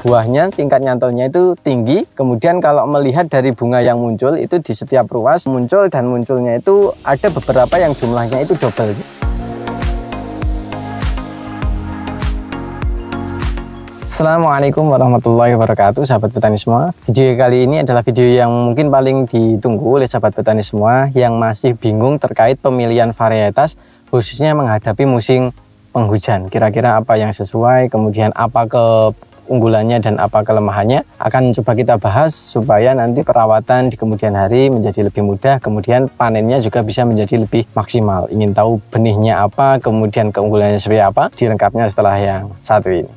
buahnya, tingkat nyantolnya itu tinggi. Kemudian kalau melihat dari bunga yang muncul itu di setiap ruas muncul dan munculnya itu ada beberapa yang jumlahnya itu double. Assalamualaikum warahmatullahi wabarakatuh sahabat petani semua Video kali ini adalah video yang mungkin paling ditunggu oleh sahabat petani semua Yang masih bingung terkait pemilihan varietas khususnya menghadapi musim penghujan kira-kira apa yang sesuai kemudian apa ke unggulannya dan apa kelemahannya akan coba kita bahas supaya nanti perawatan di kemudian hari menjadi lebih mudah kemudian panennya juga bisa menjadi lebih maksimal ingin tahu benihnya apa kemudian keunggulannya seperti apa dilengkapnya setelah yang satu ini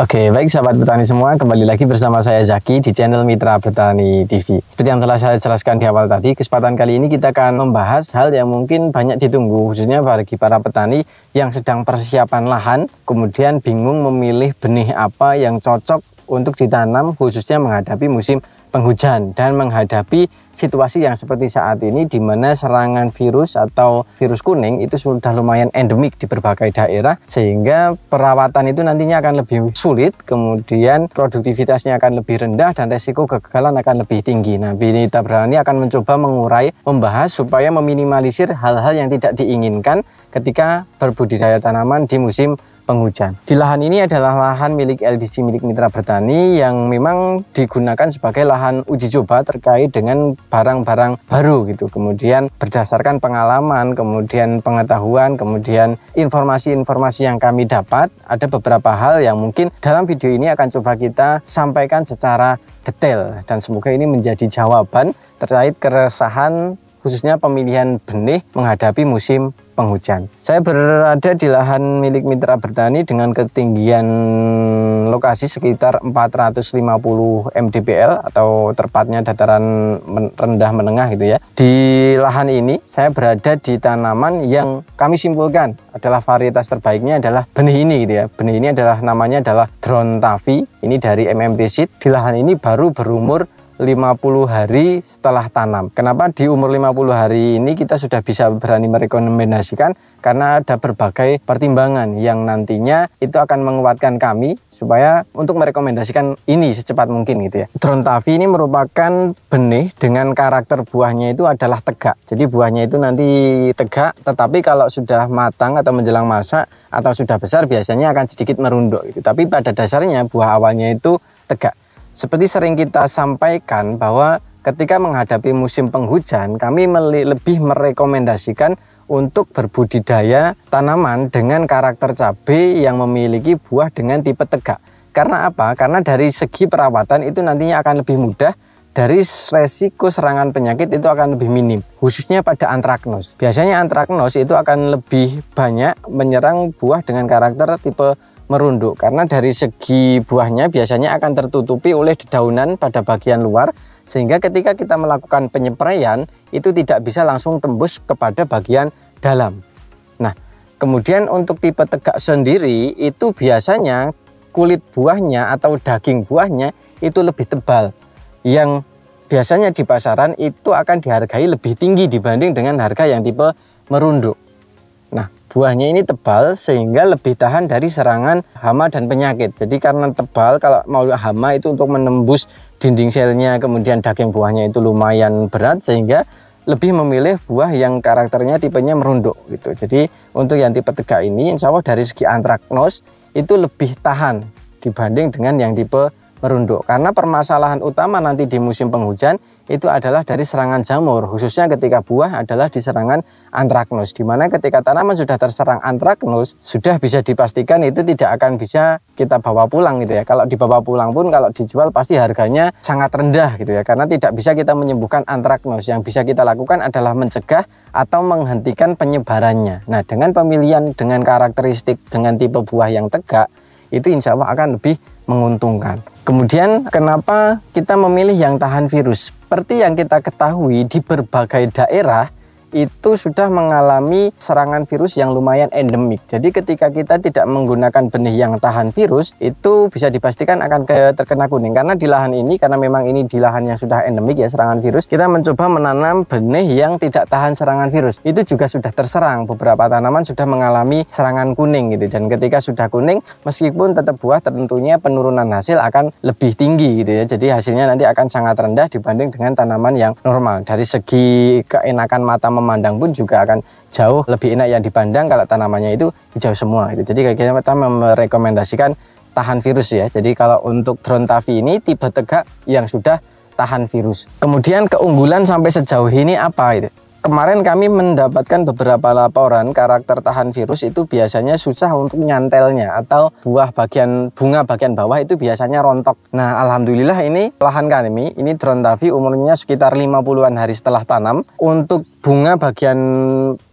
Oke, baik sahabat petani semua, kembali lagi bersama saya Zaki di channel Mitra Petani TV. Seperti yang telah saya jelaskan di awal tadi, kesempatan kali ini kita akan membahas hal yang mungkin banyak ditunggu, khususnya bagi para petani yang sedang persiapan lahan, kemudian bingung memilih benih apa yang cocok untuk ditanam khususnya menghadapi musim penghujan dan menghadapi situasi yang seperti saat ini di mana serangan virus atau virus kuning itu sudah lumayan endemik di berbagai daerah sehingga perawatan itu nantinya akan lebih sulit kemudian produktivitasnya akan lebih rendah dan resiko kegagalan akan lebih tinggi. Nah, Binita Tabrani akan mencoba mengurai, membahas supaya meminimalisir hal-hal yang tidak diinginkan ketika berbudidaya tanaman di musim penghujan. Di lahan ini adalah lahan milik LDC milik Mitra Bertani yang memang digunakan sebagai lahan uji coba terkait dengan barang-barang baru gitu. Kemudian berdasarkan pengalaman, kemudian pengetahuan, kemudian informasi-informasi yang kami dapat, ada beberapa hal yang mungkin dalam video ini akan coba kita sampaikan secara detail dan semoga ini menjadi jawaban terkait keresahan khususnya pemilihan benih menghadapi musim penghujan. Saya berada di lahan milik mitra bertani dengan ketinggian lokasi sekitar 450 mdpl atau tepatnya dataran rendah menengah gitu ya. Di lahan ini saya berada di tanaman yang kami simpulkan adalah varietas terbaiknya adalah benih ini gitu ya. Benih ini adalah namanya adalah Drontavi. Ini dari MMT Seed. Di lahan ini baru berumur 50 hari setelah tanam. Kenapa di umur 50 hari ini kita sudah bisa berani merekomendasikan? Karena ada berbagai pertimbangan yang nantinya itu akan menguatkan kami supaya untuk merekomendasikan ini secepat mungkin gitu ya. Drontavi ini merupakan benih dengan karakter buahnya itu adalah tegak. Jadi buahnya itu nanti tegak, tetapi kalau sudah matang atau menjelang masa atau sudah besar biasanya akan sedikit merunduk gitu. Tapi pada dasarnya buah awalnya itu tegak. Seperti sering kita sampaikan bahwa ketika menghadapi musim penghujan, kami lebih merekomendasikan untuk berbudidaya tanaman dengan karakter cabai yang memiliki buah dengan tipe tegak. Karena apa? Karena dari segi perawatan itu nantinya akan lebih mudah, dari resiko serangan penyakit itu akan lebih minim, khususnya pada antraknos. Biasanya antraknos itu akan lebih banyak menyerang buah dengan karakter tipe merunduk karena dari segi buahnya biasanya akan tertutupi oleh dedaunan pada bagian luar sehingga ketika kita melakukan penyepraian itu tidak bisa langsung tembus kepada bagian dalam. Nah, kemudian untuk tipe tegak sendiri itu biasanya kulit buahnya atau daging buahnya itu lebih tebal yang biasanya di pasaran itu akan dihargai lebih tinggi dibanding dengan harga yang tipe merunduk buahnya ini tebal sehingga lebih tahan dari serangan hama dan penyakit. Jadi karena tebal kalau mau hama itu untuk menembus dinding selnya kemudian daging buahnya itu lumayan berat sehingga lebih memilih buah yang karakternya tipenya merunduk gitu. Jadi untuk yang tipe tegak ini insya Allah dari segi antraknos itu lebih tahan dibanding dengan yang tipe merunduk. Karena permasalahan utama nanti di musim penghujan itu adalah dari serangan jamur, khususnya ketika buah adalah di serangan antraknus. Di ketika tanaman sudah terserang antraknus, sudah bisa dipastikan itu tidak akan bisa kita bawa pulang gitu ya. Kalau dibawa pulang pun kalau dijual pasti harganya sangat rendah gitu ya, karena tidak bisa kita menyembuhkan antraknus. Yang bisa kita lakukan adalah mencegah atau menghentikan penyebarannya. Nah, dengan pemilihan dengan karakteristik dengan tipe buah yang tegak, itu insya Allah akan lebih menguntungkan. Kemudian, kenapa kita memilih yang tahan virus? Seperti yang kita ketahui, di berbagai daerah itu sudah mengalami serangan virus yang lumayan endemik. Jadi ketika kita tidak menggunakan benih yang tahan virus, itu bisa dipastikan akan ke, terkena kuning. Karena di lahan ini, karena memang ini di lahan yang sudah endemik ya serangan virus, kita mencoba menanam benih yang tidak tahan serangan virus. Itu juga sudah terserang. Beberapa tanaman sudah mengalami serangan kuning gitu. Dan ketika sudah kuning, meskipun tetap buah, tentunya penurunan hasil akan lebih tinggi gitu ya. Jadi hasilnya nanti akan sangat rendah dibanding dengan tanaman yang normal. Dari segi keenakan mata memandang pun juga akan jauh lebih enak yang dipandang kalau tanamannya itu hijau semua gitu. Jadi kita merekomendasikan tahan virus ya. Jadi kalau untuk drone tavi ini tipe tegak yang sudah tahan virus. Kemudian keunggulan sampai sejauh ini apa itu? kemarin kami mendapatkan beberapa laporan karakter tahan virus itu biasanya susah untuk nyantelnya atau buah bagian bunga bagian bawah itu biasanya rontok. Nah, alhamdulillah ini lahan kami ini drontavi umurnya sekitar 50-an hari setelah tanam untuk bunga bagian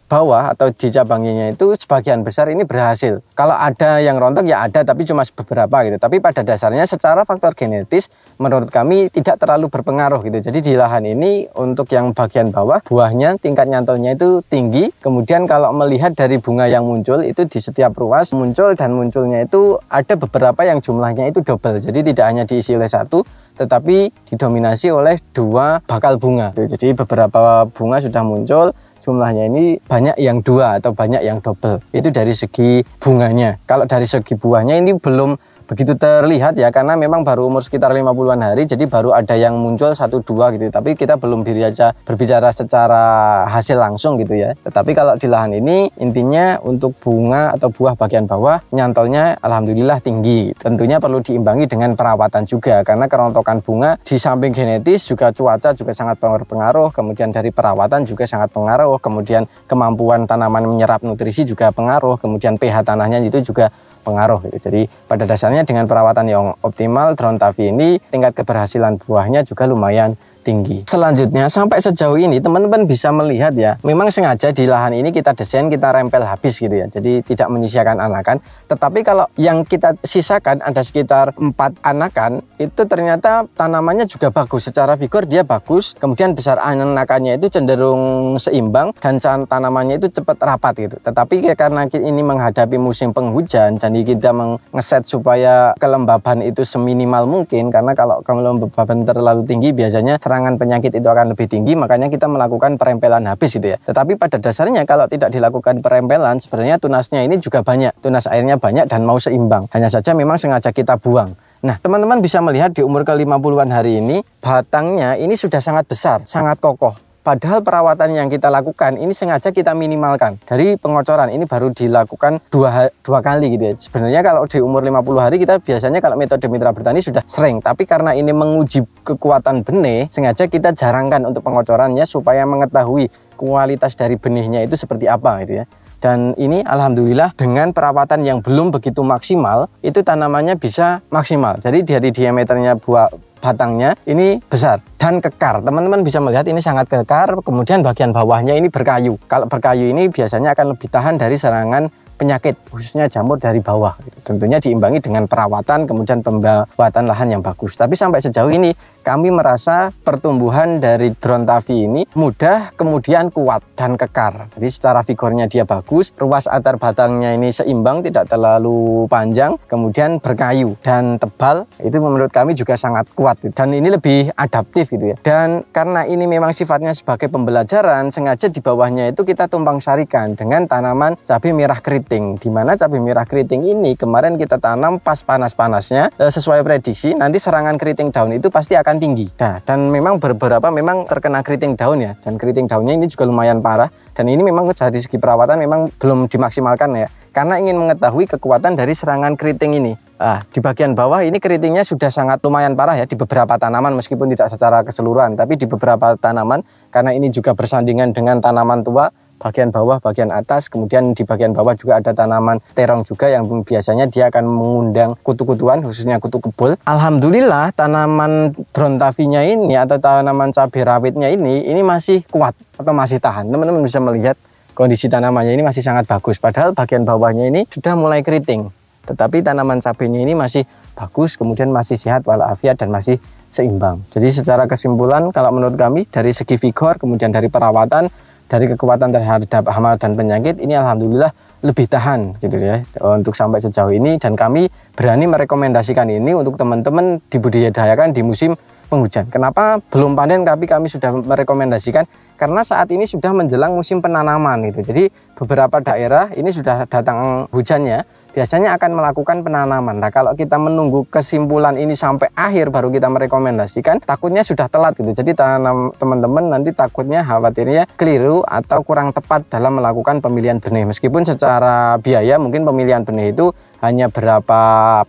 bawah atau di cabangnya itu sebagian besar ini berhasil. Kalau ada yang rontok ya ada tapi cuma beberapa gitu. Tapi pada dasarnya secara faktor genetis menurut kami tidak terlalu berpengaruh gitu. Jadi di lahan ini untuk yang bagian bawah buahnya tingkat nyantolnya itu tinggi. Kemudian kalau melihat dari bunga yang muncul itu di setiap ruas muncul dan munculnya itu ada beberapa yang jumlahnya itu double. Jadi tidak hanya diisi oleh satu tetapi didominasi oleh dua bakal bunga. Gitu. Jadi beberapa bunga sudah muncul jumlahnya ini banyak yang dua atau banyak yang double. Itu dari segi bunganya. Kalau dari segi buahnya ini belum begitu terlihat ya karena memang baru umur sekitar 50-an hari jadi baru ada yang muncul satu dua gitu ya. tapi kita belum diri aja berbicara secara hasil langsung gitu ya tetapi kalau di lahan ini intinya untuk bunga atau buah bagian bawah nyantolnya alhamdulillah tinggi tentunya perlu diimbangi dengan perawatan juga karena kerontokan bunga di samping genetis juga cuaca juga sangat berpengaruh kemudian dari perawatan juga sangat pengaruh kemudian kemampuan tanaman menyerap nutrisi juga pengaruh kemudian pH tanahnya itu juga berpengaruh gitu. Jadi pada dasarnya dengan perawatan yang optimal drone tavi ini tingkat keberhasilan buahnya juga lumayan tinggi. Selanjutnya sampai sejauh ini teman-teman bisa melihat ya, memang sengaja di lahan ini kita desain kita rempel habis gitu ya. Jadi tidak menyisakan anakan. Tetapi kalau yang kita sisakan ada sekitar empat anakan, itu ternyata tanamannya juga bagus secara figur dia bagus. Kemudian besar anakannya itu cenderung seimbang dan tanamannya itu cepat rapat gitu. Tetapi ya, karena ini menghadapi musim penghujan, jadi kita mengeset supaya kelembaban itu seminimal mungkin karena kalau kelembaban terlalu tinggi biasanya serangan serangan penyakit itu akan lebih tinggi, makanya kita melakukan perempelan habis gitu ya. Tetapi pada dasarnya kalau tidak dilakukan perempelan, sebenarnya tunasnya ini juga banyak. Tunas airnya banyak dan mau seimbang. Hanya saja memang sengaja kita buang. Nah, teman-teman bisa melihat di umur ke-50-an hari ini, batangnya ini sudah sangat besar, sangat kokoh. Padahal perawatan yang kita lakukan ini sengaja kita minimalkan dari pengocoran. Ini baru dilakukan dua, dua kali gitu ya. Sebenarnya kalau di umur 50 hari kita biasanya kalau metode mitra bertani sudah sering. Tapi karena ini menguji kekuatan benih, sengaja kita jarangkan untuk pengocorannya supaya mengetahui kualitas dari benihnya itu seperti apa gitu ya dan ini alhamdulillah dengan perawatan yang belum begitu maksimal itu tanamannya bisa maksimal jadi dari diameternya buah batangnya ini besar dan kekar. Teman-teman bisa melihat ini sangat kekar, kemudian bagian bawahnya ini berkayu. Kalau berkayu ini biasanya akan lebih tahan dari serangan penyakit, khususnya jamur dari bawah. Tentunya diimbangi dengan perawatan, kemudian pembuatan lahan yang bagus. Tapi sampai sejauh ini kami merasa pertumbuhan dari drone Tavi ini mudah, kemudian kuat dan kekar. Jadi secara figurnya dia bagus, ruas antar batangnya ini seimbang, tidak terlalu panjang, kemudian berkayu dan tebal. Itu menurut kami juga sangat kuat dan ini lebih adaptif gitu ya. Dan karena ini memang sifatnya sebagai pembelajaran, sengaja di bawahnya itu kita tumpang sarikan dengan tanaman cabai merah keriting. Di mana cabai merah keriting ini kemarin kita tanam pas panas-panasnya eh, sesuai prediksi nanti serangan keriting daun itu pasti akan kecepatan tinggi. Nah, dan memang beberapa memang terkena keriting daun ya. Dan keriting daunnya ini juga lumayan parah. Dan ini memang dari segi perawatan memang belum dimaksimalkan ya. Karena ingin mengetahui kekuatan dari serangan keriting ini. Ah, di bagian bawah ini keritingnya sudah sangat lumayan parah ya di beberapa tanaman meskipun tidak secara keseluruhan tapi di beberapa tanaman karena ini juga bersandingan dengan tanaman tua bagian bawah, bagian atas, kemudian di bagian bawah juga ada tanaman terong juga yang biasanya dia akan mengundang kutu-kutuan, khususnya kutu kebul. Alhamdulillah tanaman brontavinya ini atau tanaman cabai rawitnya ini, ini masih kuat atau masih tahan. Teman-teman bisa melihat kondisi tanamannya ini masih sangat bagus. Padahal bagian bawahnya ini sudah mulai keriting. Tetapi tanaman cabainya ini masih bagus, kemudian masih sehat walafiat dan masih seimbang. Jadi secara kesimpulan kalau menurut kami dari segi vigor, kemudian dari perawatan, dari kekuatan terhadap hama dan penyakit ini alhamdulillah lebih tahan gitu ya untuk sampai sejauh ini dan kami berani merekomendasikan ini untuk teman-teman dibudidayakan di musim penghujan. Kenapa belum panen tapi kami sudah merekomendasikan karena saat ini sudah menjelang musim penanaman gitu. Jadi beberapa daerah ini sudah datang hujannya biasanya akan melakukan penanaman. Nah, kalau kita menunggu kesimpulan ini sampai akhir baru kita merekomendasikan, takutnya sudah telat gitu. Jadi tanam teman-teman nanti takutnya khawatirnya keliru atau kurang tepat dalam melakukan pemilihan benih. Meskipun secara biaya mungkin pemilihan benih itu hanya berapa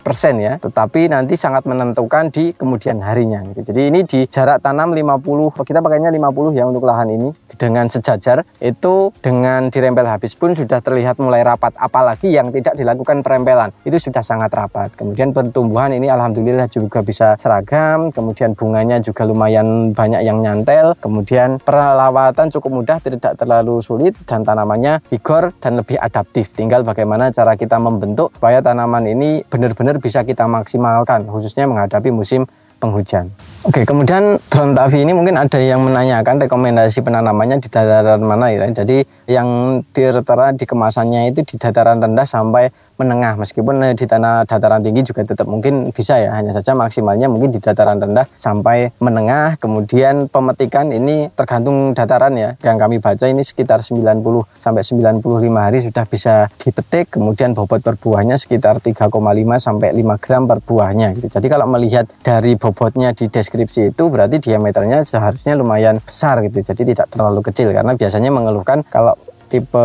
persen ya, tetapi nanti sangat menentukan di kemudian harinya gitu. Jadi ini di jarak tanam 50, kita pakainya 50 ya untuk lahan ini dengan sejajar itu dengan dirempel habis pun sudah terlihat mulai rapat apalagi yang tidak dilakukan perempelan itu sudah sangat rapat. Kemudian pertumbuhan ini alhamdulillah juga bisa seragam, kemudian bunganya juga lumayan banyak yang nyantel, kemudian perawatan cukup mudah tidak terlalu sulit dan tanamannya vigor dan lebih adaptif. Tinggal bagaimana cara kita membentuk supaya supaya tanaman ini benar-benar bisa kita maksimalkan khususnya menghadapi musim penghujan. Oke, kemudian drone tavi ini mungkin ada yang menanyakan rekomendasi penanamannya di dataran mana ya. Jadi yang tertera di kemasannya itu di dataran rendah sampai menengah meskipun eh, di tanah dataran tinggi juga tetap mungkin bisa ya hanya saja maksimalnya mungkin di dataran rendah sampai menengah kemudian pemetikan ini tergantung dataran ya yang kami baca ini sekitar 90 sampai 95 hari sudah bisa dipetik kemudian bobot per buahnya sekitar 3,5 sampai 5 gram per buahnya gitu. Jadi kalau melihat dari bobotnya di deskripsi itu berarti diameternya seharusnya lumayan besar gitu jadi tidak terlalu kecil karena biasanya mengeluhkan kalau tipe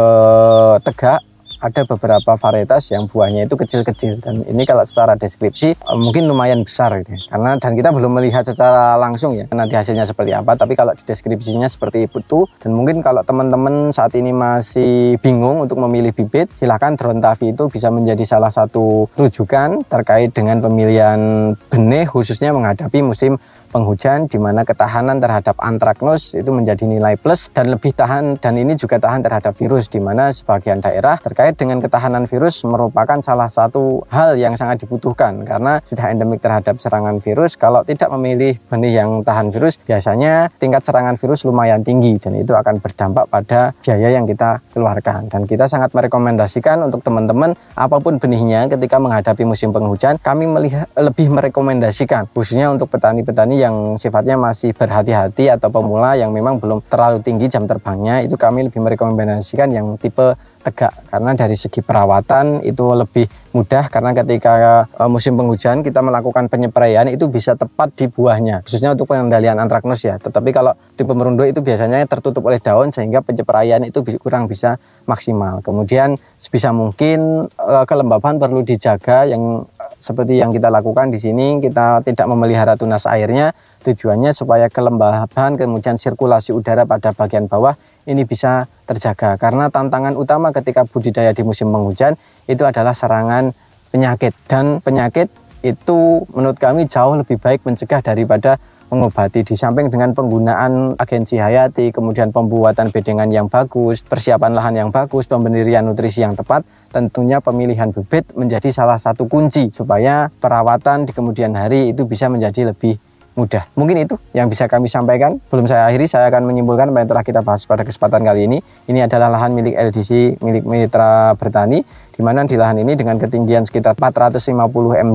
tegak ada beberapa varietas yang buahnya itu kecil-kecil dan ini kalau secara deskripsi eh, mungkin lumayan besar gitu ya. karena dan kita belum melihat secara langsung ya nanti hasilnya seperti apa tapi kalau di deskripsinya seperti itu dan mungkin kalau teman-teman saat ini masih bingung untuk memilih bibit silahkan drone tavi itu bisa menjadi salah satu rujukan terkait dengan pemilihan benih khususnya menghadapi musim penghujan di mana ketahanan terhadap antraknus itu menjadi nilai plus dan lebih tahan dan ini juga tahan terhadap virus di mana sebagian daerah terkait dengan ketahanan virus merupakan salah satu hal yang sangat dibutuhkan karena sudah endemik terhadap serangan virus kalau tidak memilih benih yang tahan virus biasanya tingkat serangan virus lumayan tinggi dan itu akan berdampak pada biaya yang kita keluarkan dan kita sangat merekomendasikan untuk teman-teman apapun benihnya ketika menghadapi musim penghujan kami melihat, lebih merekomendasikan khususnya untuk petani-petani yang sifatnya masih berhati-hati atau pemula yang memang belum terlalu tinggi jam terbangnya itu kami lebih merekomendasikan yang tipe tegak karena dari segi perawatan itu lebih mudah karena ketika eh, musim penghujan kita melakukan penyepraian itu bisa tepat di buahnya khususnya untuk pengendalian antraknus ya tetapi kalau tipe merunduk itu biasanya tertutup oleh daun sehingga penyepraian itu kurang bisa maksimal kemudian sebisa mungkin kelembapan eh, kelembaban perlu dijaga yang seperti yang kita lakukan di sini kita tidak memelihara tunas airnya tujuannya supaya kelembaban kemudian sirkulasi udara pada bagian bawah ini bisa terjaga karena tantangan utama ketika budidaya di musim penghujan itu adalah serangan penyakit dan penyakit itu menurut kami jauh lebih baik mencegah daripada mengobati di samping dengan penggunaan agensi hayati kemudian pembuatan bedengan yang bagus persiapan lahan yang bagus pembendirian nutrisi yang tepat tentunya pemilihan bibit menjadi salah satu kunci supaya perawatan di kemudian hari itu bisa menjadi lebih mudah. Mungkin itu yang bisa kami sampaikan. Belum saya akhiri, saya akan menyimpulkan apa yang telah kita bahas pada kesempatan kali ini. Ini adalah lahan milik LDC, milik Mitra Bertani, di mana di lahan ini dengan ketinggian sekitar 450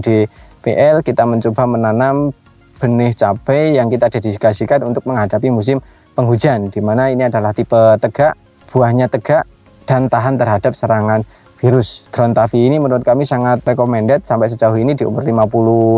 mdpl, kita mencoba menanam benih cabai yang kita dedikasikan untuk menghadapi musim penghujan, di mana ini adalah tipe tegak, buahnya tegak, dan tahan terhadap serangan virus. tavi ini menurut kami sangat recommended sampai sejauh ini di umur 50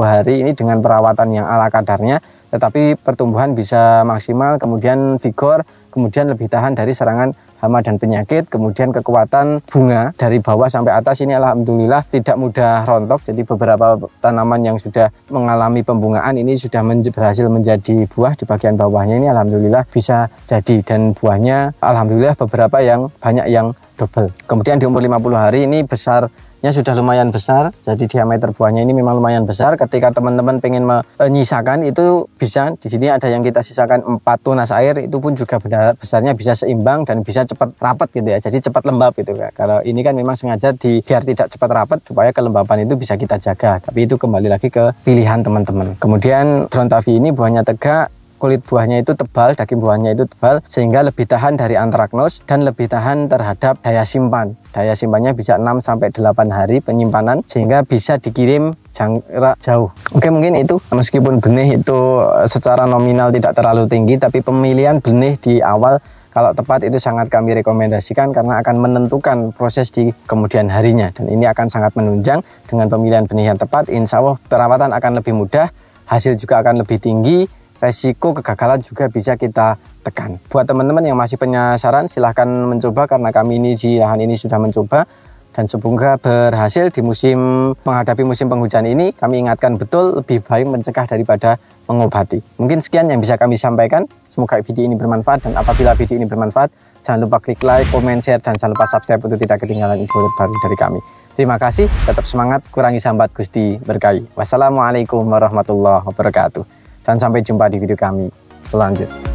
hari ini dengan perawatan yang ala kadarnya tetapi pertumbuhan bisa maksimal kemudian vigor kemudian lebih tahan dari serangan hama dan penyakit, kemudian kekuatan bunga dari bawah sampai atas ini alhamdulillah tidak mudah rontok. Jadi beberapa tanaman yang sudah mengalami pembungaan ini sudah men berhasil menjadi buah di bagian bawahnya ini alhamdulillah bisa jadi dan buahnya alhamdulillah beberapa yang banyak yang double. Kemudian di umur 50 hari ini besarnya sudah lumayan besar, jadi diameter buahnya ini memang lumayan besar. Ketika teman-teman pengen menyisakan eh, itu bisa, di sini ada yang kita sisakan 4 tunas air, itu pun juga besarnya bisa seimbang dan bisa cepat rapat gitu ya, jadi cepat lembab gitu ya. Kalau ini kan memang sengaja di, biar tidak cepat rapat supaya kelembapan itu bisa kita jaga, tapi itu kembali lagi ke pilihan teman-teman. Kemudian trontavi ini buahnya tegak, kulit buahnya itu tebal, daging buahnya itu tebal sehingga lebih tahan dari antraknos dan lebih tahan terhadap daya simpan. Daya simpannya bisa 6 sampai 8 hari penyimpanan sehingga bisa dikirim jarak jauh. Oke, mungkin itu meskipun benih itu eh, secara nominal tidak terlalu tinggi tapi pemilihan benih di awal kalau tepat itu sangat kami rekomendasikan karena akan menentukan proses di kemudian harinya dan ini akan sangat menunjang dengan pemilihan benih yang tepat insya Allah perawatan akan lebih mudah hasil juga akan lebih tinggi resiko kegagalan juga bisa kita tekan. Buat teman-teman yang masih penasaran, silahkan mencoba karena kami ini di lahan ini sudah mencoba dan semoga berhasil di musim menghadapi musim penghujan ini. Kami ingatkan betul lebih baik mencegah daripada mengobati. Mungkin sekian yang bisa kami sampaikan. Semoga video ini bermanfaat dan apabila video ini bermanfaat, jangan lupa klik like, komen, share, dan jangan lupa subscribe untuk tidak ketinggalan info baru dari kami. Terima kasih, tetap semangat, kurangi sambat Gusti berkahi. Wassalamualaikum warahmatullahi wabarakatuh dan sampai jumpa di video kami selanjutnya.